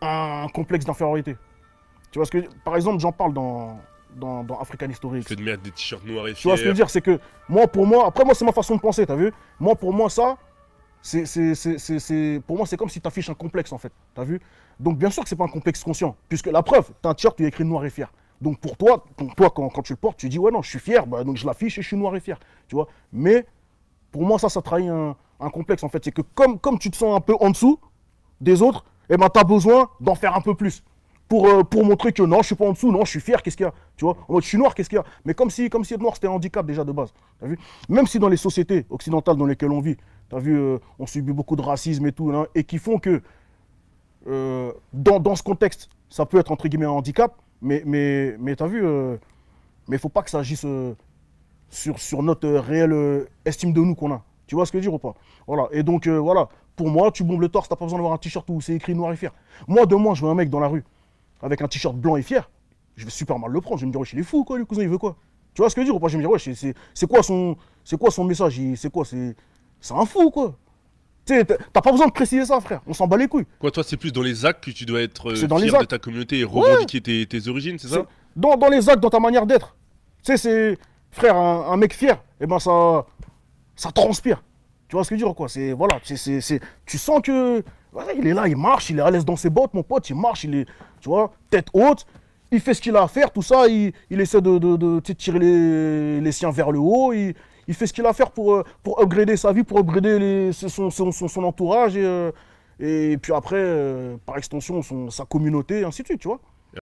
un complexe d'infériorité. Tu vois ce que Par exemple, j'en parle dans, dans, dans African History. C'est de mettre des t-shirts noirs et Tu vois ce que je veux dire C'est que moi, pour moi, après, moi, c'est ma façon de penser, t'as vu Moi, pour moi, ça, c'est, c'est, pour moi, c'est comme si tu affiches un complexe, en fait. T'as vu Donc, bien sûr que c'est pas un complexe conscient, puisque la preuve, t'as un t-shirt, tu écrit noir et fier. Donc, pour toi, pour toi quand, tu le portes, tu dis, ouais, non, je suis fier, bah, donc je l'affiche et je suis noir et fier. Tu vois Mais pour moi, ça, ça trahit un, un complexe, en fait. C'est que comme, comme tu te sens un peu en dessous des autres, eh ben, tu as besoin d'en faire un peu plus. Pour, euh, pour montrer que non, je suis pas en dessous, non, je suis fier, qu'est-ce qu'il y a Tu vois, en mode, je suis noir, qu'est-ce qu'il y a Mais comme si, comme si être noir, c'était un handicap déjà de base. As vu Même si dans les sociétés occidentales dans lesquelles on vit, tu as vu, euh, on subit beaucoup de racisme et tout, hein, et qui font que euh, dans, ce contexte, ça peut être entre guillemets un handicap, mais, mais, mais tu as vu, mais il faut pas que ça agisse sur, sur notre réelle estime de nous qu'on a. Tu vois ce que je veux dire ou pas Voilà. Et donc, euh, voilà. Pour moi, tu bombes le torse, t'as pas besoin d'avoir un t-shirt où c'est écrit noir et fier. Moi, demain, je vois un mec dans la rue avec un t-shirt blanc et fier. Je vais super mal le prendre. Je vais me dire, ouais, il est fou, quoi, le cousin, il veut quoi Tu vois ce que je veux dire ou pas Je vais me dire, ouais, c'est quoi, son, quoi son message C'est quoi C'est un fou, quoi. T'as pas besoin de préciser ça, frère. On s'en bat les couilles. Quoi, toi, c'est plus dans les actes que tu dois être euh, fier de ta communauté et revendiquer tes, origines, c'est ça dans, les actes, dans ta manière d'être. Tu sais, c'est. Frère, un, mec fier, et eh ben ça ça transpire. Tu vois ce que je veux dire quoi C'est voilà, c'est tu sens que il est là, il marche, il est à l'aise dans ses bottes, mon pote, il marche, il est tu vois, tête haute, il fait ce qu'il a à faire, tout ça, il, il essaie de, de, tirer les, les, siens vers le haut, il, il fait ce qu'il a à faire pour, euh, pour upgrader sa vie, pour upgrader les, son, son, son, son, entourage et, euh, et puis après, euh, par extension, sa communauté, et ainsi de suite, tu vois.